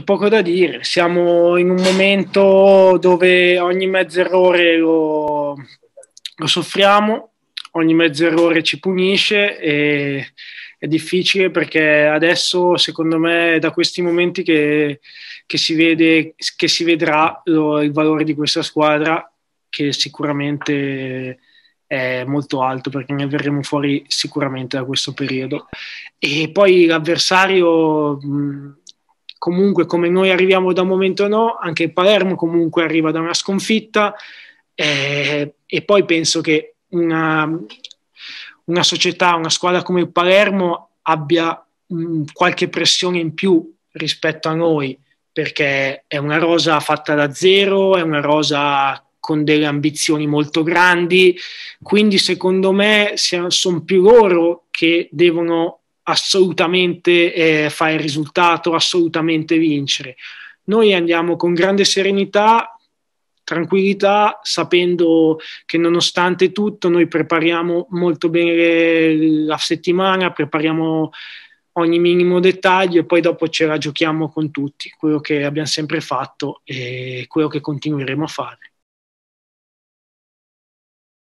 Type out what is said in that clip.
c'è poco da dire. Siamo in un momento dove ogni mezzo errore lo, lo soffriamo, ogni mezzo errore ci punisce e è difficile perché adesso, secondo me, da questi momenti che, che, si, vede, che si vedrà lo, il valore di questa squadra, che sicuramente è molto alto perché ne verremo fuori sicuramente da questo periodo. E poi l'avversario. Mh, comunque come noi arriviamo da un momento no, anche il Palermo comunque arriva da una sconfitta eh, e poi penso che una, una, società, una squadra come il Palermo abbia mh, mm, qualche pressione in più rispetto a noi perché è una rosa fatta da zero, è una rosa con delle ambizioni molto grandi, quindi secondo me sono più loro che devono assolutamente eh, fare il risultato, assolutamente vincere. Noi andiamo con grande serenità, tranquillità, sapendo che nonostante tutto noi prepariamo molto bene la settimana, prepariamo ogni minimo dettaglio e poi dopo ce la giochiamo con tutti, quello che abbiamo sempre fatto e quello che continueremo a fare.